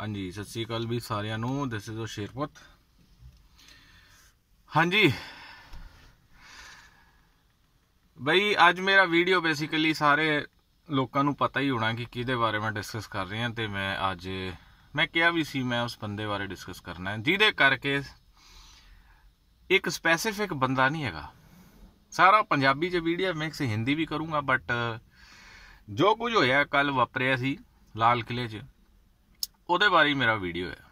ਹਾਂਜੀ ਸਤਿ ਸ੍ਰੀ ਅਕਾਲ ਵੀ ਸਾਰਿਆਂ ਨੂੰ ਦਿਸ ਇਜ਼ ਸ਼ੇਰਪੁੱਤ ਹਾਂਜੀ ਬਈ ਅੱਜ ਮੇਰਾ ਵੀਡੀਓ ਬੇਸਿਕਲੀ ਸਾਰੇ ਲੋਕਾਂ ਨੂੰ ਪਤਾ ਹੀ ਹੋਣਾ ਕਿ ਕਿਹਦੇ ਬਾਰੇ ਮੈਂ ਡਿਸਕਸ ਕਰ ਰਿਹਾ ਤੇ ਮੈਂ ਅੱਜ ਮੈਂ ਕਿਹਾ ਵੀ ਸੀ ਮੈਂ ਉਸ ਬੰਦੇ ਬਾਰੇ ਡਿਸਕਸ ਕਰਨਾ ਹੈ ਜਿਹਦੇ ਕਰਕੇ ਇੱਕ ਸਪੈਸੀਫਿਕ ਬੰਦਾ ਨਹੀਂ ਹੈਗਾ ਸਾਰਾ ਪੰਜਾਬੀ ਚ ਵੀਡੀਓ ਮਿਕਸ ਹਿੰਦੀ ਵੀ ਕਰੂੰਗਾ ਬਟ ਜੋ ਕੁਝ ਹੋਇਆ ਕੱਲ ਵਾਪਰਿਆ ਸੀ ਲਾਲ ਕਿਲੇ 'ਚ ਉਹਦੇ ਬਾਰੇ ਮੇਰਾ ਵੀਡੀਓ ਹੈ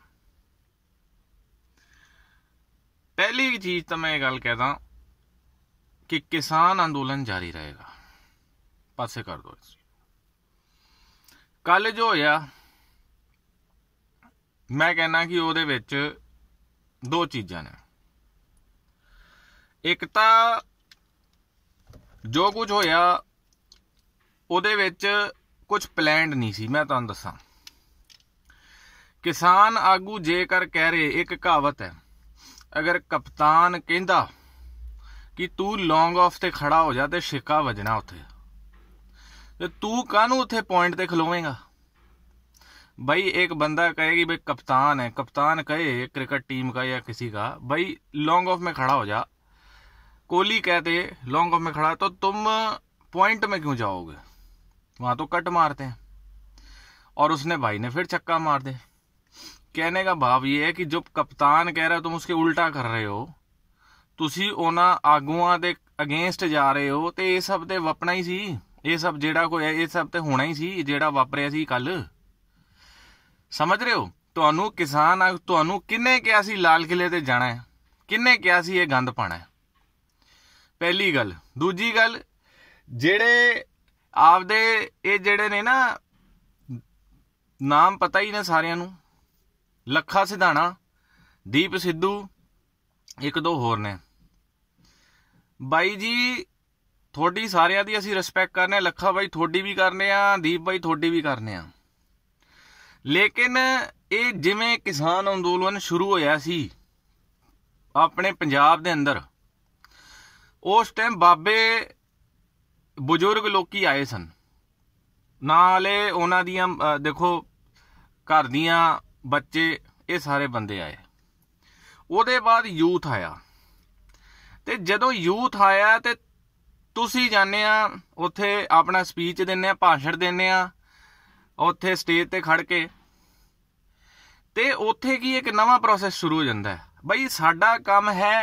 ਪਹਿਲੀ ਚੀਜ਼ ਤਾਂ ਮੈਂ ਇਹ ਗੱਲ ਕਹਦਾ ਕਿ ਕਿਸਾਨ ਅੰਦੋਲਨ ਜਾਰੀ ਰਹੇਗਾ ਪਾਸੇ ਕਰ ਦੋ ਇਸ ਕੱਲ ਜੋ ਹੋਇਆ ਮੈਂ ਕਹਿੰਨਾ ਕਿ ਉਹਦੇ ਵਿੱਚ ਦੋ ਚੀਜ਼ਾਂ ਨੇ ਇੱਕ ਤਾਂ ਜੋ ਕੁਝ ਹੋਇਆ ਉਹਦੇ ਵਿੱਚ ਕੁਝ ਪਲਾਨਡ ਨਹੀਂ ਸੀ ਮੈਂ ਤੁਹਾਨੂੰ ਦੱਸਾਂ किसान आगू जेकर कह रहे एक कहावत है अगर कप्तान कहता कि तू लोंग ऑफ से खड़ा हो जा तो शिका वजना उ तू ਤੂੰ उ पॉइंट से ਤੇ बई भाई एक बंदा कहे कि भाई कप्तान है कप्तान कहे क्रिकेट टीम का या किसी का भाई लॉन्ग ऑफ में खड़ा हो जा कोहली कहते लॉन्ग ऑफ में खड़ा तो तुम पॉइंट में क्यों जाओगे वहां तो कट मारते हैं और उसने भाई ने फिर चक्का मार दिया कहने का भाव ये है कि जो कप्तान कह रहा हो तुम उसके ਉਲਟਾ ਕਰ ਰਹੇ ਹੋ ਤੁਸੀਂ ਉਹਨਾਂ ਆਗੂਆਂ ਦੇ ਅਗੇਂਸਟ ਜਾ ਰਹੇ ਹੋ ਤੇ ਇਹ ਸਭ ਤੇ ਵਪਣਾ ਹੀ ਸੀ ਇਹ ਸਭ ਜਿਹੜਾ ਕੋਈ ਇਹ ਸਭ ਤੇ ਹੋਣਾ ਹੀ ਸੀ ਜਿਹੜਾ ਵਾਪਰਿਆ ਸੀ ਕੱਲ ਸਮਝ ਰਹੇ ਹੋ ਤੁਹਾਨੂੰ ਕਿਸਾਨ ਤੁਹਾਨੂੰ ਕਿੰਨੇ ਕਿਹਾ ਸੀ ਲਾਲ ਕਿਲੇ ਤੇ ਜਾਣਾ ਹੈ ਕਿੰਨੇ ਕਿਹਾ ਸੀ ਇਹ ਗੰਦ ਪਾਣਾ ਹੈ ਪਹਿਲੀ ਗੱਲ ਦੂਜੀ ਗੱਲ ਜਿਹੜੇ ਆਪਦੇ ਇਹ ਜਿਹੜੇ ਨੇ ਨਾ ਨਾਮ ਪਤਾ ਹੀ ਨਹੀਂ ਸਾਰਿਆਂ ਨੂੰ ਲੱਖਾ ਸਿਧਾਣਾ ਦੀਪ ਸਿੱਧੂ ਇੱਕ ਦੋ ਹੋਰ ਨੇ ਬਾਈ ਜੀ ਥੋੜੀ ਸਾਰਿਆਂ ਦੀ ਅਸੀਂ ਰਿਸਪੈਕਟ ਕਰਨੇ ਆ ਲੱਖਾ ਬਾਈ ਥੋੜੀ ਵੀ ਕਰਨੇ ਆ ਦੀਪ ਬਾਈ ਥੋੜੀ ਵੀ ਕਰਨੇ ਆ ਲੇਕਿਨ ਇਹ ਜਿਵੇਂ ਕਿਸਾਨ ਅੰਦੋਲਨ ਸ਼ੁਰੂ ਹੋਇਆ ਸੀ ਆਪਣੇ ਪੰਜਾਬ ਦੇ ਅੰਦਰ ਉਸ ਟਾਈਮ ਬਾਬੇ ਬਜ਼ੁਰਗ ਲੋਕੀ ਆਏ ਸਨ ਨਾਲੇ ਉਹਨਾਂ ਦੀਆਂ ਦੇਖੋ ਘਰ ਦੀਆਂ ਬੱਚੇ ਇਹ ਸਾਰੇ ਬੰਦੇ ਆਏ ਉਹਦੇ ਬਾਅਦ ਯੂਥ ਆਇਆ ਤੇ ਜਦੋਂ ਯੂਥ ਆਇਆ ਤੇ ਤੁਸੀਂ ਜਾਣੇ ਆ ਉੱਥੇ ਆਪਣਾ ਸਪੀਚ ਦਿੰਨੇ ਆ ਭਾਸ਼ਣ ਦਿੰਨੇ ਆ ਉੱਥੇ ਸਟੇਜ ਤੇ ਖੜ ਕੇ ਤੇ ਉੱਥੇ ਕੀ ਇੱਕ ਨਵਾਂ ਪ੍ਰੋਸੈਸ ਸ਼ੁਰੂ ਹੋ ਜਾਂਦਾ ਹੈ ਬਈ ਸਾਡਾ ਕੰਮ ਹੈ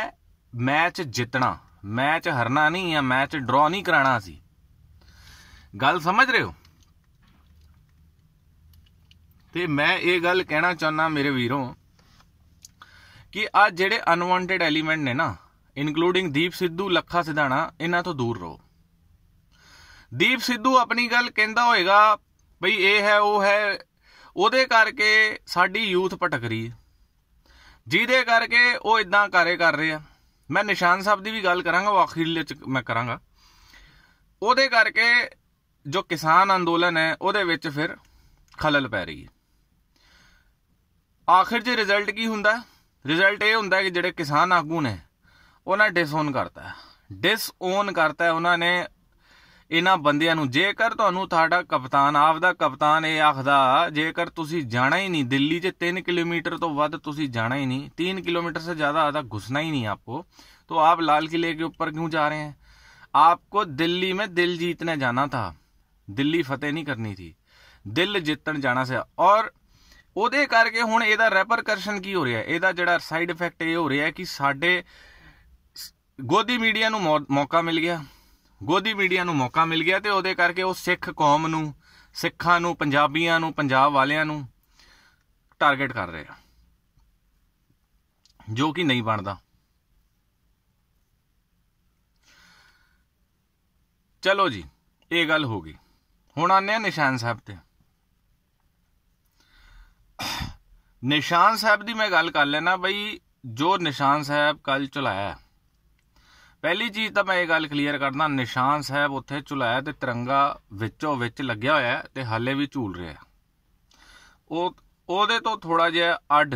ਮੈਚ ਜਿੱਤਣਾ ਮੈਚ ਹਰਨਾ ਨਹੀਂ ਆ ਮੈਚ ਡਰਾ ਨਹੀਂ ਕਰਾਣਾ ਸੀ ਗੱਲ ਸਮਝ ਰਹੇ ਹੋ ਤੇ ਮੈਂ ਇਹ ਗੱਲ ਕਹਿਣਾ ਚਾਹੁੰਦਾ ਮੇਰੇ ਵੀਰੋ ਕਿ ਆ ਜਿਹੜੇ ਅਨਵਾਂਟਡ ਐਲੀਮੈਂਟ ਨੇ ਨਾ ਇਨਕਲੂਡਿੰਗ ਦੀਪ ਸਿੱਧੂ ਲੱਖਾ ਸਿਧਾਣਾ ਇਹਨਾਂ ਤੋਂ ਦੂਰ ਰਹੋ ਦੀਪ ਸਿੱਧੂ ਆਪਣੀ ਗੱਲ ਕਹਿੰਦਾ ਹੋਏਗਾ ਬਈ ਇਹ ਹੈ ਉਹ ਹੈ ਉਹਦੇ ਕਰਕੇ ਸਾਡੀ ਯੂਥ ਭਟਕ ਰਹੀ ਹੈ ਜਿਹਦੇ ਕਰਕੇ ਉਹ ਇਦਾਂ ਕਾਰੇ ਕਰ ਰਹੇ ਆ ਮੈਂ ਨਿਸ਼ਾਨ ਸਾਹਿਬ ਦੀ ਵੀ ਗੱਲ ਕਰਾਂਗਾ ਉਹ ਆਖਰੀ ਵਿੱਚ ਮੈਂ ਕਰਾਂਗਾ ਉਹਦੇ ਕਰਕੇ ਜੋ ਕਿਸਾਨ ਅੰਦੋਲਨ ਹੈ ਉਹਦੇ ਵਿੱਚ ਫਿਰ ਖਲਲ ਪੈ ਰਹੀ ਹੈ ਆਖਿਰ 'ਚ ਰਿਜ਼ਲਟ ਕੀ ਹੁੰਦਾ ਰਿਜ਼ਲਟ ਇਹ ਹੁੰਦਾ ਕਿ ਜਿਹੜੇ ਕਿਸਾਨ ਆਗੂ ਨੇ ਉਹਨਾਂ ਡਿਸਓਨ ਕਰਤਾ ਡਿਸਓਨ ਕਰਤਾ ਉਹਨਾਂ ਨੇ ਇਹਨਾਂ ਬੰਦਿਆਂ ਨੂੰ ਜੇਕਰ ਤੁਹਾਨੂੰ ਤੁਹਾਡਾ ਕਪਤਾਨ ਆਪ ਦਾ ਕਪਤਾਨ ਇਹ ਆਖਦਾ ਜੇਕਰ ਤੁਸੀਂ ਜਾਣਾ ਹੀ ਨਹੀਂ ਦਿੱਲੀ 'ਚ 3 ਕਿਲੋਮੀਟਰ ਤੋਂ ਵੱਧ ਤੁਸੀਂ जाना ही नहीं तीन किलोमीटर से ज़्यादा आधा घुसना ही नहीं आपको तो आप लाल किले के ऊपर क्यों जा रहे हैं आपको दिल्ली में दिल जीतने जाना था दिल्ली फतेह नहीं करनी थी दिल जीतन जाना से और ਉਹਦੇ ਕਰਕੇ ਹੁਣ ਇਹਦਾ ਰੈਪਰਕਸ਼ਨ ਕੀ ਹੋ ਰਿਹਾ ਇਹਦਾ ਜਿਹੜਾ ਸਾਈਡ ਇਫੈਕਟ ਇਹ ਹੋ ਰਿਹਾ ਹੈ ਕਿ ਸਾਡੇ ਗੋਦੀ ਮੀਡੀਆ ਨੂੰ ਮੌਕਾ ਮਿਲ ਗਿਆ ਗੋਦੀ ਮੀਡੀਆ ਨੂੰ ਮੌਕਾ ਮਿਲ ਗਿਆ ਤੇ ਉਹਦੇ ਕਰਕੇ ਉਹ ਸਿੱਖ ਕੌਮ ਨੂੰ ਸਿੱਖਾਂ ਨੂੰ ਪੰਜਾਬੀਆਂ ਨੂੰ ਪੰਜਾਬ ਵਾਲਿਆਂ ਨੂੰ ਟਾਰਗੇਟ ਕਰ ਰਹੇ ਜੋ ਕਿ ਨਹੀਂ ਬਣਦਾ ਚਲੋ ਜੀ ਇਹ ਗੱਲ ਹੋ ਗਈ ਹੁਣ ਆਨੇ ਆ ਨਿਸ਼ਾਨ ਸਾਹਿਬ ਤੇ ਨਿਸ਼ਾਨ ਸਾਹਿਬ ਦੀ ਮੈਂ ਗੱਲ ਕਰ ਲੈਣਾ ਬਈ ਜੋ ਨਿਸ਼ਾਨ ਸਾਹਿਬ ਕੱਲ ਚੁਲਾਇਆ ਪਹਿਲੀ ਚੀਜ਼ ਤਾਂ ਮੈਂ ਇਹ ਗੱਲ ਕਲੀਅਰ ਕਰਦਾ ਨਿਸ਼ਾਨ ਸਾਹਿਬ ਉੱਥੇ ਚੁਲਾਇਆ ਤੇ ਤਿਰੰਗਾ ਵਿੱਚੋਂ ਵਿੱਚ ਲੱਗਿਆ ਹੋਇਆ ਤੇ ਹਾਲੇ ਵੀ ਝੂਲ ਰਿਹਾ ਉਹ ਉਹਦੇ ਤੋਂ ਥੋੜਾ ਜਿਹਾ ਅੱਡ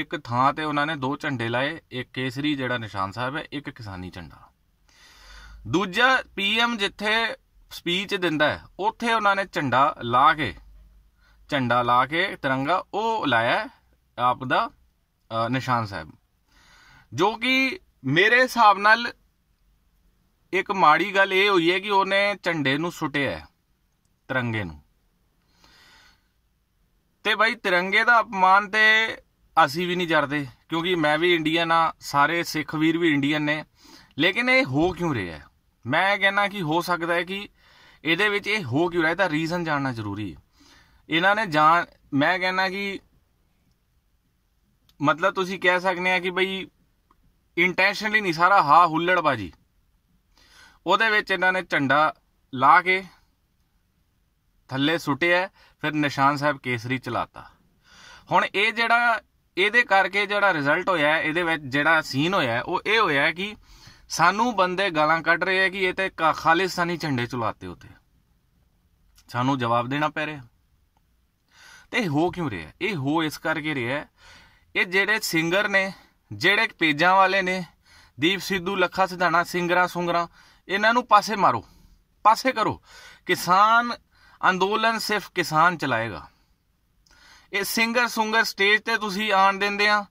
ਇੱਕ ਥਾਂ ਤੇ ਉਹਨਾਂ ਨੇ ਦੋ ਝੰਡੇ ਲਾਏ ਇੱਕ ਕੇਸਰੀ ਜਿਹੜਾ ਨਿਸ਼ਾਨ ਸਾਹਿਬ ਹੈ ਇੱਕ ਕਿਸਾਨੀ ਝੰਡਾ ਦੂਜਾ ਪੀਐਮ ਜਿੱਥੇ ਸਪੀਚ ਦਿੰਦਾ ਹੈ ਉੱਥੇ ਉਹਨਾਂ ਨੇ ਝੰਡਾ ਲਾ ਕੇ ਝੰਡਾ ਲਾ ਕੇ ਤਿਰੰਗਾ ਉਹ ਲਾਇਆ ਆਪ ਦਾ ਨਿਸ਼ਾਨ ਸਾਹਿਬ ਜੋ ਕਿ ਮੇਰੇ ਹਿਸਾਬ ਨਾਲ ਇੱਕ ਮਾੜੀ ਗੱਲ ਇਹ ਹੋਈ ਹੈ ਕਿ ਉਹਨੇ ਝੰਡੇ ਨੂੰ ਸੁੱਟਿਆ ਤਿਰੰਗੇ ਨੂੰ ਤੇ ਭਾਈ ਤਿਰੰਗੇ ਦਾ ਅਪਮਾਨ ਤੇ ਅਸੀਂ ਵੀ ਨਹੀਂ ਕਰਦੇ ਕਿਉਂਕਿ ਮੈਂ ਵੀ ਇੰਡੀਅਨ ਆ ਸਾਰੇ ਸਿੱਖ ਵੀਰ ਵੀ ਇੰਡੀਅਨ ਨੇ ਲੇਕਿਨ ਇਹ ਹੋ ਕਿਉਂ ਰਿਹਾ ਹੈ ਮੈਂ ਕਹਿੰਦਾ ਕਿ ਹੋ ਸਕਦਾ ਹੈ ਕਿ ਇਹਦੇ ਵਿੱਚ ਇਹ ਹੋ ਕਿਉਂ ਰਿਹਾ ਤਾਂ ਰੀਜ਼ਨ ਜਾਣਨਾ ਜ਼ਰੂਰੀ ਹੈ ਇਹਨਾਂ ਨੇ ਜਾਣ ਮੈਂ ਕਹਿੰਦਾ ਕਿ ਮਤਲਬ ਤੁਸੀਂ ਕਹਿ ਸਕਦੇ ਆ ਕਿ ਬਈ ਇੰਟੈਂਸ਼ਨਲੀ ਨਹੀਂ ਸਾਰਾ ਹਾ ਹੁੱਲੜਬਾਜੀ ਉਹਦੇ ਵਿੱਚ ਇਹਨਾਂ ਨੇ ਝੰਡਾ ਲਾ ਕੇ ਥੱਲੇ ਸੁੱਟਿਆ ਫਿਰ ਨਿਸ਼ਾਨ ਸਾਹਿਬ ਕੇਸਰੀ ਚਲਾਤਾ ਹੁਣ ਇਹ ਜਿਹੜਾ ਇਹਦੇ ਕਰਕੇ ਜਿਹੜਾ ਰਿਜ਼ਲਟ ਹੋਇਆ ਇਹਦੇ ਵਿੱਚ ਜਿਹੜਾ ਸੀਨ ਹੋਇਆ ਉਹ ਇਹ ਹੋਇਆ ਕਿ ਸਾਨੂੰ ਬੰਦੇ ਗਾਲਾਂ ਕੱਢ ਰਹੇ ਆ ਕਿ ਇਹ ਤੇ ਖਾਲਿਸਤਾਨੀ ਝੰਡੇ ਚਲਾਤੇ ਉਤੇ ਸਾਨੂੰ ਜਵਾਬ ਦੇਣਾ ਪੈ ਰਿਹਾ ਤੇ ਹੋ ਕਿਉਂ ਰਿਹਾ ਇਹ ਹੋ ਇਸ ਕਰਕੇ ਰਿਹਾ ਇਹ ਜਿਹੜੇ ਸਿੰਗਰ ਨੇ ਜਿਹੜੇ ਪੇਜਾਂ ਵਾਲੇ ਨੇ ਦੀਪ ਸਿੱਧੂ ਲੱਖਾ ਸਿਧਾਣਾ ਸਿੰਗਰਾ ਸੁੰਗਰਾ ਇਹਨਾਂ ਨੂੰ ਪਾਸੇ ਮਾਰੋ ਪਾਸੇ ਕਰੋ ਕਿਸਾਨ ਅੰਦੋਲਨ ਸਿਰਫ ਕਿਸਾਨ ਚਲਾਏਗਾ ਇਹ ਸਿੰਗਰ ਸੁੰਗਰ ਸਟੇਜ ਤੇ ਤੁਸੀਂ ਆਣ ਦਿੰਦੇ ਆ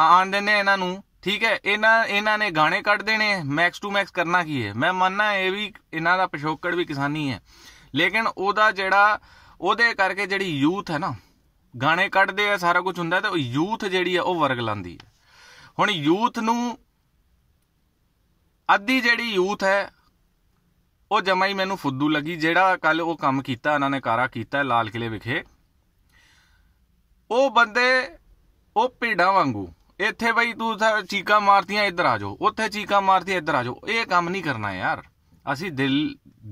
ਆਣ ਦਿੰਦੇ ਇਹਨਾਂ ਨੂੰ ਠੀਕ ਹੈ ਇਹਨਾਂ ਇਹਨਾਂ ਨੇ ਗਾਣੇ ਕੱਢ ਦੇਣੇ ਮੈਕਸ ਟੂ ਮੈਕਸ ਕਰਨਾ ਕੀ ਹੈ ਮੈਂ ਮੰਨਣਾ ਇਹ ਵੀ ਇਹਨਾਂ ਦਾ ਪਿਛੋਕੜ ਵੀ ਕਿਸਾਨੀ ਹੈ ਲੇਕਿਨ ਉਹਦਾ ਜਿਹੜਾ ਉਹਦੇ ਕਰਕੇ ਜਿਹੜੀ ਯੂਥ ਹੈ ਨਾ ਗਾਣੇ ਕੱਢਦੇ ਆ ਸਾਰਾ ਕੁਝ ਹੁੰਦਾ ਤੇ ਉਹ ਯੂਥ ਜਿਹੜੀ ਆ ਉਹ ਵਰਗ ਲਾਂਦੀ ਹੈ ਹੁਣ ਯੂਥ ਨੂੰ ਅੱਧੀ ਜਿਹੜੀ ਯੂਥ ਹੈ ਉਹ ਜਮਾਈ ਮੈਨੂੰ ਫੁੱਦੂ ਲੱਗੀ ਜਿਹੜਾ ਕੱਲ ਉਹ ਕੰਮ ਕੀਤਾ ਉਹਨਾਂ ਨੇ ਕਾਰਾ ਕੀਤਾ ਲਾਲ ਕਿਲੇ ਵਿਖੇ ਉਹ ਬੰਦੇ ਉਹ ਭੇਡਾਂ ਵਾਂਗੂ ਇੱਥੇ ਬਈ ਤੂੰ ਚੀਕਾ ਮਾਰਤੀਆਂ ਇੱਧਰ ਆ ਜਾਓ ਉੱਥੇ ਚੀਕਾ ਮਾਰਤੀਆਂ ਇੱਧਰ ਆ ਜਾਓ ਇਹ ਕੰਮ ਨਹੀਂ ਕਰਨਾ ਯਾਰ ਅਸੀਂ ਦਿਲ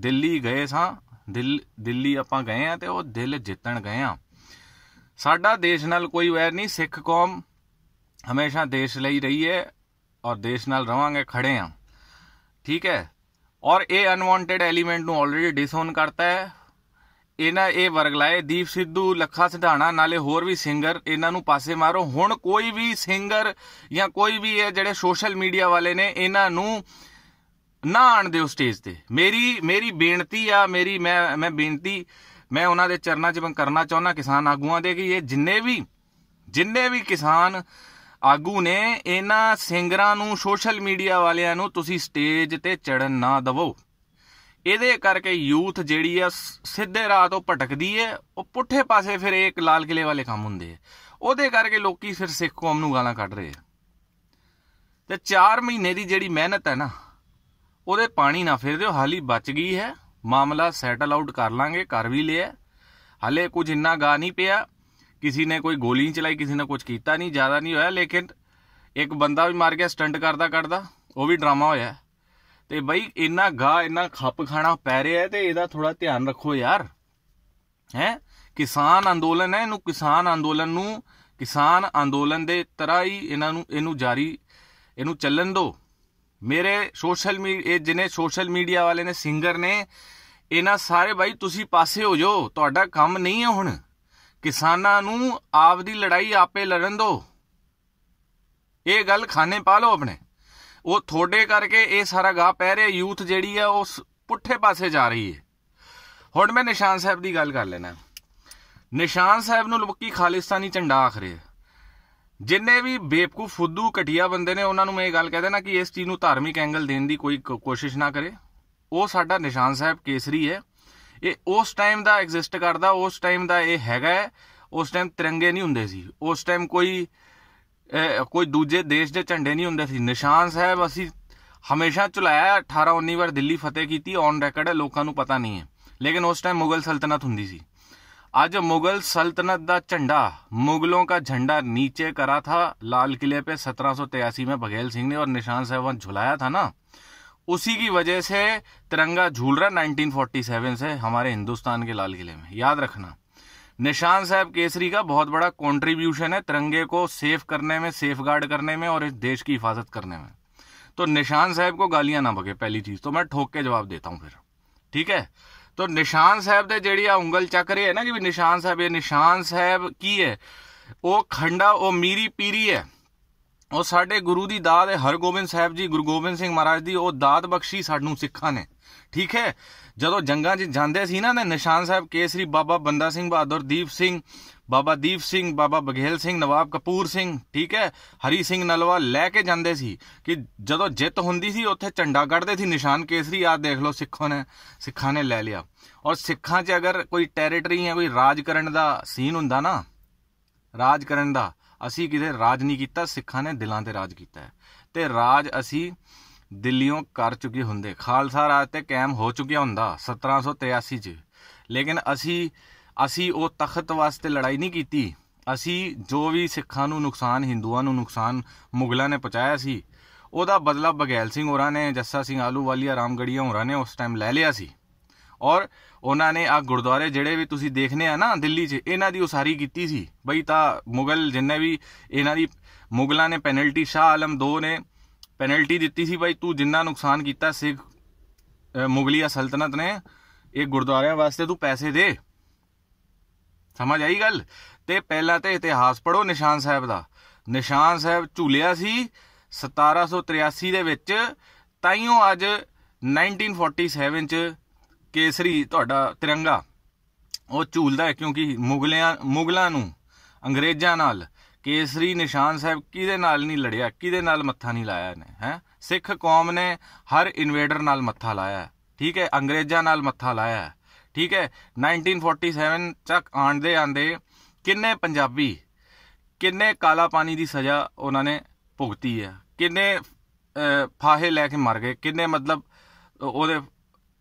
ਦਿੱਲੀ ਗਏ ਸਾਂ ਦਿਲ ਦਿੱਲੀ ਆਪਾਂ ਗਏ ਆ ਤੇ ਉਹ ਦਿਲ ਜਿੱਤਣ ਗਏ ਆ ਸਾਡਾ ਦੇਸ਼ ਨਾਲ ਕੋਈ ਵੈਰ ਨਹੀਂ ਸਿੱਖ ਕੌਮ ਹਮੇਸ਼ਾ ਦੇਸ਼ ਲਈ ਰਹੀ ਹੈ ਔਰ ਦੇਸ਼ ਨਾਲ ਰਵਾਂਗੇ ਖੜੇ ਆ ਠੀਕ ਹੈ ਔਰ ਇਹ ਅਨਵਾਂਟਡ ਐਲੀਮੈਂਟ ਨੂੰ ਆਲਰੇਡੀ ਡਿਸਓਨ ਕਰਤਾ ਹੈ ਇਹਨਾਂ ਇਹ ਵਰਗ ਲਾਏ ਦੀਪ ਸਿੱਧੂ ਲੱਖਾ ਸਿਧਾਣਾ ਨਾਲੇ ਹੋਰ ਵੀ ਸਿੰਗਰ ਇਹਨਾਂ ਨੂੰ ਪਾਸੇ ਮਾਰੋ ਹੁਣ ਕੋਈ ਵੀ ਸਿੰਗਰ ਜਾਂ ਕੋਈ ਵੀ ਇਹ ਜਿਹੜੇ ਸੋਸ਼ਲ ਮੀਡੀਆ ਵਾਲੇ ਨੇ ਇਹਨਾਂ ਨੂੰ ਨਾ ਆਣ ਦਿਓ ਸਟੇਜ ਤੇ ਮੇਰੀ ਮੇਰੀ ਬੇਨਤੀ ਆ ਮੇਰੀ ਮੈਂ ਮੈਂ ਬੇਨਤੀ ਮੈਂ ਉਹਨਾਂ ਦੇ ਚਰਨਾਂ 'ਚ ਕਰਨਾ ਚਾਹੁੰਦਾ ਕਿਸਾਨ ਆਗੂਆਂ ਦੇ ਕਿ ਇਹ ਜਿੰਨੇ ਵੀ ਜਿੰਨੇ ਵੀ ਕਿਸਾਨ ਆਗੂ ਨੇ ਇਹਨਾਂ ਸਿੰਗਰਾਂ ਨੂੰ ਸੋਸ਼ਲ ਮੀਡੀਆ ਵਾਲਿਆਂ ਨੂੰ ਤੁਸੀਂ ਸਟੇਜ ਤੇ ਚੜਨ ਨਾ ਦਿਵੋ ਇਹਦੇ ਕਰਕੇ ਯੂਥ ਜਿਹੜੀ ਆ ਸਿੱਧੇ ਰਾਹ ਤੋਂ ਭਟਕਦੀ ਏ ਉਹ ਪੁੱਠੇ ਪਾਸੇ ਫਿਰ ਇੱਕ ਲਾਲ ਕਿਲੇ ਵਾਲੇ ਕੰਮ ਹੁੰਦੇ ਆ ਉਹਦੇ ਕਰਕੇ ਲੋਕੀ ਫਿਰ ਸਿੱਖ ਕੌਮ ਨੂੰ ਗਾਲਾਂ ਕੱਢ ਰਹੇ ਆ ਤੇ 4 ਮਹੀਨੇ ਦੀ ਜਿਹੜੀ ਮਿਹਨਤ ਹੈ ਨਾ ਉਹਦੇ ਪਾਣੀ ਨਾ ਫੇਰ ਦਿਓ ਹਾਲੀ ਬਚ ਗਈ ਹੈ ਮਾਮਲਾ ਸੈਟਲ ਆਊਟ ਕਰ ਲਾਂਗੇ ਕਰ ਵੀ ਲਿਆ ਹਲੇ ਕੁਝ ਇੰਨਾ ਗਾ ਨਹੀਂ ਪਿਆ ਕਿਸੇ ਨੇ ਕੋਈ ਗੋਲੀ ਨਹੀਂ ਚਲਾਈ ਕਿਸੇ ਨੇ ਕੁਝ ਕੀਤਾ ਨਹੀਂ ਜ਼ਿਆਦਾ ਨਹੀਂ ਹੋਇਆ ਲੇਕਿਨ ਇੱਕ ਬੰਦਾ ਵੀ ਮਾਰ ਗਿਆ ਸਟੰਟ ਕਰਦਾ ਕਰਦਾ ਉਹ ਵੀ ਡਰਾਮਾ ਹੋਇਆ ਤੇ ਬਈ ਇੰਨਾ ਗਾ ਇੰਨਾ ਖੱਪ ਖਾਣਾ ਪੈ ਰਿਹਾ ਤੇ ਇਹਦਾ ਥੋੜਾ ਧਿਆਨ ਰੱਖੋ ਯਾਰ ਹੈ ਕਿਸਾਨ ਅੰਦੋਲਨ ਹੈ ਇਹਨੂੰ ਕਿਸਾਨ ਅੰਦੋਲਨ ਨੂੰ ਕਿਸਾਨ ਅੰਦੋਲਨ ਦੇ ਤਰ੍ਹਾਂ ਹੀ ਇਹਨਾਂ ਨੂੰ ਇਹਨੂੰ ਜਾਰੀ ਇਹਨੂੰ ਚੱਲਣ ਦਿਓ ਮੇਰੇ ਸੋਸ਼ਲ ਮੀਡੀਆ ਜਿਹਨੇ ਸੋਸ਼ਲ ਮੀਡੀਆ ਵਾਲੇ ਨੇ ਸਿੰਗਰ ਨੇ ਇਹਨਾਂ ਸਾਰੇ ਬਾਈ ਤੁਸੀਂ ਪਾਸੇ ਹੋ ਜਾਓ ਤੁਹਾਡਾ ਕੰਮ ਨਹੀਂ ਹੈ ਹੁਣ ਕਿਸਾਨਾਂ ਨੂੰ ਆਪ ਦੀ ਲੜਾਈ ਆਪੇ ਲੜਨ ਦਿਓ ਇਹ ਗੱਲ ਖਾਨੇ ਪਾ ਲਓ ਆਪਣੇ ਉਹ ਥੋੜੇ ਕਰਕੇ ਇਹ ਸਾਰਾ ਗਾ ਪੈ ਰਿਹਾ ਯੂਥ ਜਿਹੜੀ ਆ ਉਸ ਪੁੱਠੇ ਪਾਸੇ ਜਾ ਰਹੀ ਹੈ ਹੁਣ ਮੈਂ ਨਿਸ਼ਾਨ ਸਾਹਿਬ ਦੀ ਗੱਲ ਕਰ ਲੈਣਾ ਨਿਸ਼ਾਨ ਸਾਹਿਬ ਨੂੰ ਲੋਕੀ ਖਾਲਿਸਤਾਨੀ ਝੰਡਾ ਆਖਰੇ ਜਿੰਨੇ ਵੀ ਬੇਵਕੂਫ ਫੁੱਦੂ ਘਟਿਆ ਬੰਦੇ ਨੇ ਉਹਨਾਂ ਨੂੰ ਮੈਂ ਇਹ ਗੱਲ ਕਹਿ ਦੇਣਾ ਕਿ ਇਸ ਚੀਜ਼ ਨੂੰ ਧਾਰਮਿਕ ਐਂਗਲ ਦੇਣ ਦੀ ਕੋਈ ਕੋਸ਼ਿਸ਼ ਨਾ ਕਰੇ ਉਹ ਸਾਡਾ ਨਿਸ਼ਾਨ ਸਾਹਿਬ ਕੇਸਰੀ ਹੈ ਇਹ ਉਸ ਟਾਈਮ ਦਾ ਐਗਜ਼ਿਸਟ ਕਰਦਾ ਉਸ ਟਾਈਮ ਦਾ ਇਹ ਹੈਗਾ ਉਸ ਟਾਈਮ ਤਿਰੰਗੇ ਨਹੀਂ ਹੁੰਦੇ ਸੀ ਉਸ ਟਾਈਮ ਕੋਈ ਕੋਈ ਦੂਜੇ ਦੇਸ਼ ਦੇ ਝੰਡੇ ਨਹੀਂ ਹੁੰਦੇ ਸੀ ਨਿਸ਼ਾਨ ਸਾਹਿਬ ਅਸੀਂ ਹਮੇਸ਼ਾ ਚੁਲਾਇਆ 18 19 ਵਾਰ ਦਿੱਲੀ ਫਤਿਹ ਕੀਤੀ ਔਨ ਰੈਕਰਡ ਹੈ ਲੋਕਾਂ ਨੂੰ ਪਤਾ ਨਹੀਂ ਹੈ ਲੇਕਿਨ ਉਸ ਟਾਈਮ ਮੁਗਲ ਸਲਤਨਤ ਹੁੰਦੀ ਸੀ ਅੱਜ ਮੁਗਲ ਸਲਤਨਤ ਦਾ ਝੰਡਾ ਮੁਗਲੋਂ ਦਾ ਝੰਡਾ ਨੀਚੇ ਕਰਾ ਥਾ ਲਾਲ ਕਿਲੇ ਤੇ 1783 में ਸਿੰਘ ਨੇ ਔਰ ਨਿਸ਼ਾਨ ਸਾਹਿਬ साहब ਝੁਲਾਇਆ ਥਾ ਨਾ उसी की वजह से तिरंगा झूल रहा 1947 से हमारे हिंदुस्तान के लाल किले में याद रखना निशान साहब केसरी का बहुत बड़ा कंट्रीब्यूशन है तिरंगे को सेफ करने में सेफ गार्ड करने में और इस देश की हिफाजत करने में तो निशान साहब को गालियां ना बगे पहली चीज तो मैं ठोक के जवाब देता हूँ फिर ठीक है तो निशान साहब ने जेडी आ उंगल चक रही है ना कि निशान साहब ये निशान साहब की है वो खंडा वो मीरी पीरी है ਉਹ ਸਾਡੇ ਗੁਰੂ ਦੀ ਦਾਤ ਹੈ ਹਰਗੋਬਿੰਦ ਸਾਹਿਬ ਜੀ ਗੁਰੂ ਗੋਬਿੰਦ ਸਿੰਘ ਮਹਾਰਾਜ ਦੀ ਉਹ ਦਾਤ ਬਖਸ਼ੀ ਸਾਨੂੰ ਸਿੱਖਾਂ ਨੇ ਠੀਕ ਹੈ ਜਦੋਂ ਜੰਗਾਂ 'ਚ ਜਾਂਦੇ ਸੀ ਨਾ ਤੇ ਨਿਸ਼ਾਨ ਸਾਹਿਬ ਕੇਸਰੀ ਬਾਬਾ ਬੰਦਾ ਸਿੰਘ ਬਹਾਦਰ ਦੀਪ ਸਿੰਘ ਬਾਬਾ ਦੀਪ ਸਿੰਘ ਬਾਬਾ ਬਗੇਲ ਸਿੰਘ ਨਵਾਬ ਕਪੂਰ ਸਿੰਘ ਠੀਕ ਹੈ ਹਰੀ ਸਿੰਘ ਨਲਵਾ ਲੈ ਕੇ ਜਾਂਦੇ ਸੀ ਕਿ ਜਦੋਂ ਜਿੱਤ ਹੁੰਦੀ ਸੀ ਉੱਥੇ ਝੰਡਾ ਕੱਢਦੇ ਸੀ ਨਿਸ਼ਾਨ ਕੇਸਰੀ ਆ ਦੇਖ ਲਓ ਸਿੱਖਾਂ ਨੇ ਸਿੱਖਾਂ ਨੇ ਲੈ ਲਿਆ ਔਰ ਸਿੱਖਾਂ 'ਚ ਅਗਰ ਕੋਈ ਟੈਰੀਟਰੀ ਜਾਂ ਕੋਈ ਰਾਜ ਕਰਨ ਦਾ ਸੀਨ ਹੁੰਦਾ ਨਾ ਰਾਜ ਕਰਨ ਦਾ ਅਸੀਂ ਕਿਤੇ ਰਾਜ ਨਹੀਂ ਕੀਤਾ ਸਿੱਖਾਂ ਨੇ ਦਿਲਾਂ ਤੇ ਰਾਜ ਕੀਤਾ ਤੇ ਰਾਜ ਅਸੀਂ ਦਿੱਲੀੋਂ ਕਰ ਚੁੱਕੇ ਹੁੰਦੇ ਖਾਲਸਾ ਰਾਜ ਤੇ ਕਾਇਮ ਹੋ ਚੁੱਕਿਆ ਹੁੰਦਾ 1783 ਚ ਲੇਕਿਨ ਅਸੀਂ ਅਸੀਂ ਉਹ ਤਖਤ ਵਾਸਤੇ ਲੜਾਈ ਨਹੀਂ ਕੀਤੀ ਅਸੀਂ ਜੋ ਵੀ ਸਿੱਖਾਂ ਨੂੰ ਨੁਕਸਾਨ ਹਿੰਦੂਆਂ ਨੂੰ ਨੁਕਸਾਨ ਮੁਗਲਾਂ ਨੇ ਪਹੁੰਚਾਇਆ ਸੀ ਉਹਦਾ ਬਦਲਾ ਬਗੈਲ ਸਿੰਘ ਹੋਰਾਂ ਨੇ ਜੱਸਾ ਸਿੰਘ ਆਲੂ ਵਾਲੀਆ ਰਾਮਗੜੀਆ ਹੋਰਾਂ ਨੇ ਉਸ ਟਾਈਮ ਲੈ ਲਿਆ ਸੀ ਔਰ ਉਹਨਾਂ ਨੇ ਆ ਗੁਰਦੁਆਰੇ ਜਿਹੜੇ ਵੀ ਤੁਸੀਂ ਦੇਖਨੇ ਆ ਨਾ ਦਿੱਲੀ 'ਚ ਇਹਨਾਂ ਦੀ ਉਸਾਰੀ ਕੀਤੀ ਸੀ ਬਈ ਤਾਂ ਮੁਗਲ ਜਿੰਨੇ ਵੀ ਇਹਨਾਂ ਦੀ ਮੁਗਲਾਂ ਨੇ ਪੈਨਲਟੀ ਸ਼ਾਹ ਆਲਮ 2 ਨੇ ਪੈਨਲਟੀ ਦਿੱਤੀ ਸੀ ਬਈ ਤੂੰ ਜਿੰਨਾ ਨੁਕਸਾਨ ਕੀਤਾ ਸਿੱਖ ਮੁਗਲੀਆ ਸਲਤਨਤ ਨੇ ਇਹ ਗੁਰਦੁਆਰਿਆਂ ਵਾਸਤੇ ਤੂੰ ਪੈਸੇ ਦੇ ਸਮਝ ਆਈ ਗੱਲ ਤੇ ਪਹਿਲਾਂ ਤੇ ਇਤਿਹਾਸ ਪੜੋ ਨਿਸ਼ਾਨ ਸਾਹਿਬ ਦਾ ਨਿਸ਼ਾਨ ਸਾਹਿਬ ਝੂਲਿਆ ਸੀ 1783 ਦੇ ਵਿੱਚ ਤਾਈਓ ਅੱਜ 1947 ਚ ਕੇਸਰੀ ਤੁਹਾਡਾ ਤਿਰੰਗਾ ਉਹ ਝੂਲਦਾ ਹੈ ਕਿਉਂਕਿ ਮੁਗਲਿਆਂ ਮੁਗਲਾਂ ਨੂੰ ਅੰਗਰੇਜ਼ਾਂ ਨਾਲ ਕੇਸਰੀ ਨਿਸ਼ਾਨ ਸਾਹਿਬ ਕਿਹਦੇ ਨਾਲ ਨਹੀਂ ਲੜਿਆ ਕਿਹਦੇ ਨਾਲ ਮੱਥਾ ਨਹੀਂ ਲਾਇਆ ਨੇ ਹੈ ਸਿੱਖ ਕੌਮ ਨੇ ਹਰ ਇਨਵੇਡਰ ਨਾਲ ਮੱਥਾ ਲਾਇਆ ਠੀਕ ਹੈ ਅੰਗਰੇਜ਼ਾਂ ਨਾਲ ਮੱਥਾ ਲਾਇਆ ਠੀਕ ਹੈ 1947 ਤੱਕ ਆਂਦੇ ਆਂਦੇ ਕਿੰਨੇ ਪੰਜਾਬੀ ਕਿੰਨੇ ਕਾਲਾ ਪਾਣੀ ਦੀ ਸਜ਼ਾ ਉਹਨਾਂ ਨੇ ਭੁਗਤੀ ਹੈ ਕਿੰਨੇ ਫਾਹੇ ਲੈ ਕੇ ਮਰ ਗਏ ਕਿੰਨੇ ਮਤਲਬ ਉਹਦੇ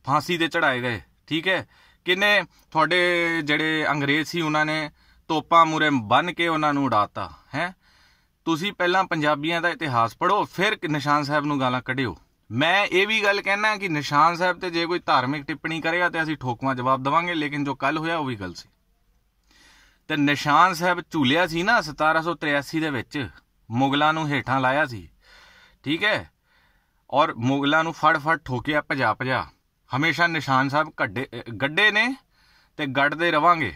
ਫਾਂਸੀ ਦੇ ਚੜਾਏ ਗਏ ਠੀਕ ਹੈ ਕਿੰਨੇ ਤੁਹਾਡੇ ਜਿਹੜੇ ਅੰਗਰੇਜ਼ ਸੀ ਉਹਨਾਂ ਨੇ ਤੋਪਾਂ ਮੂਰੇ ਬੰਨ ਕੇ ਉਹਨਾਂ ਨੂੰ ਉਡਾਤਾ ਹੈ ਤੁਸੀਂ ਪਹਿਲਾਂ ਪੰਜਾਬੀਆਂ ਦਾ ਇਤਿਹਾਸ ਪੜੋ ਫਿਰ ਨਿਸ਼ਾਨ ਸਾਹਿਬ ਨੂੰ ਗਾਲਾਂ ਕੱਢਿਓ ਮੈਂ ਇਹ ਵੀ ਗੱਲ ਕਹਿਣਾ ਕਿ ਨਿਸ਼ਾਨ ਸਾਹਿਬ ਤੇ ਜੇ ਕੋਈ ਧਾਰਮਿਕ ਟਿੱਪਣੀ ਕਰੇਗਾ ਤੇ ਅਸੀਂ ਠੋਕਵਾ ਜਵਾਬ ਦਵਾਂਗੇ ਲੇਕਿਨ ਜੋ ਕੱਲ ਹੋਇਆ ਉਹ ਵੀ ਗਲਤ ਸੀ ਤੇ ਨਿਸ਼ਾਨ ਸਾਹਿਬ ਝੂਲਿਆ ਸੀ ਨਾ 1783 ਦੇ ਵਿੱਚ ਮੁਗਲਾਂ ਨੂੰ ਹੇਠਾਂ ਲਾਇਆ ਸੀ ਠੀਕ ਹੈ ਔਰ ਮੁਗਲਾਂ ਨੂੰ ਫੜ ਫੜ ਠੋਕਿਆ ਭਜਾ ਭਜਾ ਹਮੇਸ਼ਾ ਨਿਸ਼ਾਨ ਸਾਹਿਬ ਗੱਡੇ ਗੱਡੇ ਨੇ ਤੇ ਗੱਡਦੇ ਰਵਾਂਗੇ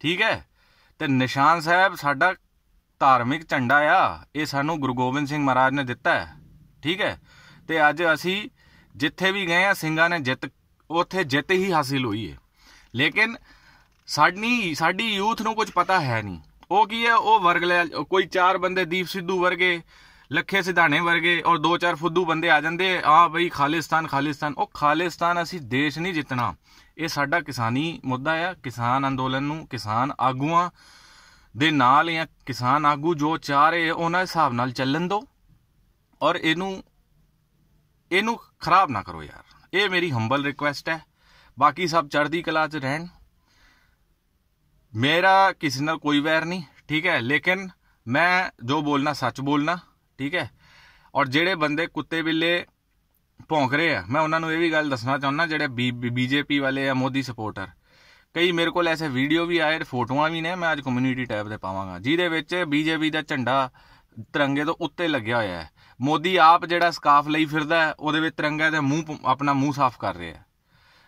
ਠੀਕ ਹੈ ਤੇ ਨਿਸ਼ਾਨ ਸਾਹਿਬ ਸਾਡਾ ਧਾਰਮਿਕ ਝੰਡਾ ਆ ਇਹ ਸਾਨੂੰ ਗੁਰੂ ਗੋਬਿੰਦ ਸਿੰਘ ਮਹਾਰਾਜ ਨੇ ਦਿੱਤਾ ਹੈ ਠੀਕ ਹੈ ਤੇ ਅੱਜ ਅਸੀਂ ਜਿੱਥੇ ਵੀ ਗਏ ਆ ਸਿੰਘਾਂ ਨੇ ਜਿੱਤ ਉੱਥੇ ਜਿੱਤ ਹੀ ਹਾਸਿਲ ਹੋਈ ਹੈ ਲੇਕਿਨ ਸਾਡੀ ਸਾਡੀ ਯੂਥ ਨੂੰ ਕੁਝ ਪਤਾ ਹੈ ਨਹੀਂ ਉਹ ਕੀ ਹੈ ਉਹ ਵਰਗ ਲੈ ਕੋਈ ਚਾਰ ਬੰਦੇ ਦੀਪ ਸਿੱਧੂ ਵਰਗੇ ਲੱਖੇ ਸਿਧਾਣੇ ਵਰਗੇ ਔਰ ਦੋ ਚਾਰ ਫੁੱਦੂ ਬੰਦੇ ਆ ਜਾਂਦੇ ਆ ਬਈ ਖਾਲਿਸਤਾਨ ਖਾਲਿਸਤਾਨ ਉਹ ਖਾਲਿਸਤਾਨ ਅਸੀਂ ਦੇਸ਼ ਨਹੀਂ ਜਿੱਤਣਾ ਇਹ ਸਾਡਾ ਕਿਸਾਨੀ ਮੁੱਦਾ ਆ ਕਿਸਾਨ ਅੰਦੋਲਨ ਨੂੰ ਕਿਸਾਨ ਆਗੂਆਂ ਦੇ ਨਾਲ ਜਾਂ ਕਿਸਾਨ ਆਗੂ ਜੋ ਚਾਹ ਰਹੇ ਉਹਨਾਂ ਹਿਸਾਬ ਨਾਲ ਚੱਲਣ ਦੋ ਔਰ ਇਹਨੂੰ ਇਹਨੂੰ ਖਰਾਬ ਨਾ ਕਰੋ ਯਾਰ ਇਹ ਮੇਰੀ ਹੰਬਲ ਰਿਕੁਐਸਟ ਹੈ ਬਾਕੀ ਸਭ ਚੜ੍ਹਦੀ ਕਲਾ 'ਚ ਰਹਿਣ ਮੇਰਾ ਕਿਸੇ ਨਾਲ ਕੋਈ ਵੈਰ ਨਹੀਂ ਠੀਕ ਹੈ ਲੇਕਿਨ ਮੈਂ ਜੋ ਬੋਲਣਾ ਸੱਚ ਬੋਲਣਾ ਠੀਕ ਹੈ ਔਰ ਜਿਹੜੇ ਬੰਦੇ ਕੁੱਤੇ ਬਿੱਲੇ ਭੌਂਕ ਰਹੇ ਆ ਮੈਂ ਉਹਨਾਂ ਨੂੰ ਇਹ ਵੀ ਗੱਲ ਦੱਸਣਾ ਚਾਹੁੰਦਾ ਜਿਹੜੇ ਬੀਜੇਪੀ ਵਾਲੇ ਆ ਮੋਦੀ ਸਪੋਰਟਰ ਕਈ ਮੇਰੇ ਕੋਲ ਐਸੇ ਵੀਡੀਓ ਵੀ ਆਏ ਫੋਟੋਆਂ ਵੀ ਨੇ ਮੈਂ ਅੱਜ ਕਮਿਊਨਿਟੀ ਟੈਬ ਤੇ ਪਾਵਾਂਗਾ ਜਿਹਦੇ ਵਿੱਚ ਬੀਜੇਪੀ ਦਾ ਝੰਡਾ ਤਿਰੰਗੇ ਤੋਂ ਉੱਤੇ ਲੱਗਿਆ ਹੋਇਆ ਹੈ ਮੋਦੀ ਆਪ ਜਿਹੜਾ ਸਕਾਫ ਲਈ ਫਿਰਦਾ ਹੈ ਉਹਦੇ ਵਿੱਚ ਤਿਰੰਗਾ ਦੇ ਮੂੰਹ ਆਪਣਾ ਮੂੰਹ ਸਾਫ਼ ਕਰ ਰਿਹਾ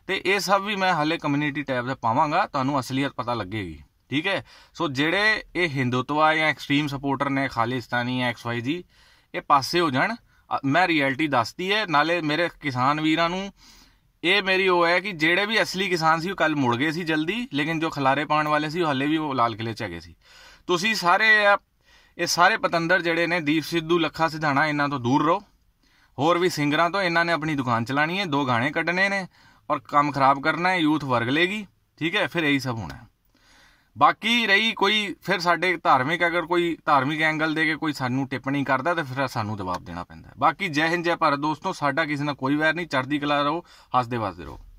ਤੇ ਇਹ ਸਭ ਵੀ ਮੈਂ ਹਲੇ ਕਮਿਊਨਿਟੀ ਟੈਬ ਤੇ ਪਾਵਾਂਗਾ ਤੁਹਾਨੂੰ ਅਸਲੀਅਤ ਪਤਾ ਲੱਗੇਗੀ ਠੀਕ ਹੈ ਸੋ ਜਿਹੜੇ ਇਹ ਹਿੰਦੂਤਵਾ ਜਾਂ ਐਕਸਟ੍ਰੀਮ ਸਪੋਰਟਰ ਨੇ ਖਾਲਿਸਤਾਨੀ ਐਕਸ ਵਾਈ ਜੀ ਇਹ ਪਾਸੇ ਹੋ ਜਾਣ ਮੈਂ ਰਿਐਲਿਟੀ ਦੱਸਦੀ ਹੈ ਨਾਲੇ ਮੇਰੇ ਕਿਸਾਨ ਵੀਰਾਂ ਨੂੰ ਇਹ ਮੇਰੀ ਉਹ ਹੈ ਕਿ ਜਿਹੜੇ ਵੀ ਅਸਲੀ ਕਿਸਾਨ ਸੀ ਉਹ ਕੱਲ ਮੁੜ ਗਏ ਸੀ ਜਲਦੀ ਲੇਕਿਨ ਜੋ ਖਲਾਰੇ ਪਾਣ ਵਾਲੇ ਸੀ ਉਹ ਹੱਲੇ ਵੀ ਉਹ ਲਾਲ ਕਿਲੇ ਚ ਹੈਗੇ ਸੀ ਤੁਸੀਂ ਸਾਰੇ ਇਹ ਸਾਰੇ ਪਤੰਦਰ ਜਿਹੜੇ ਨੇ ਦੀਪ ਸਿੱਧੂ ਲੱਖਾ ਸਿਧਾਣਾ ਇਹਨਾਂ ਤੋਂ ਦੂਰ ਰਹੋ ਹੋਰ ਵੀ ਸਿੰਗਰਾਂ ਤੋਂ ਇਹਨਾਂ ਨੇ ਆਪਣੀ ਦੁਕਾਨ ਚਲਾਣੀ ਹੈ ਦੋ ਗਾਣੇ ਕੱਢਣੇ ਨੇ ਔਰ ਕੰਮ ਖਰਾਬ ਕਰਨਾ ਹੈ ਯੂਥ ਵਰਗ ਲੇਗੀ ਠੀਕ ਹੈ ਫਿਰ ਇਹੀ ਸਭ ਹੋਣਾ ਬਾਕੀ ਰਹੀ ਕੋਈ ਫਿਰ ਸਾਡੇ ਧਾਰਮਿਕ ਅਗਰ ਕੋਈ ਧਾਰਮਿਕ ਐਂਗਲ ਦੇ ਕੇ ਕੋਈ ਸਾਨੂੰ ਟਿੱਪਣੀ ਕਰਦਾ ਤਾਂ ਫਿਰ ਸਾਨੂੰ ਜਵਾਬ ਦੇਣਾ ਪੈਂਦਾ ਬਾਕੀ ਜੈ ਹਿੰਦ ਜੈ ਭਾਰਤ ਦੋਸਤੋ ਸਾਡਾ ਕਿਸੇ ਨਾਲ ਕੋਈ ਵੈਰ ਨਹੀਂ ਚੜ੍ਹਦੀ ਕਲਾ ਰਹੋ ਹੱਸਦੇ ਵਸਦੇ ਰਹੋ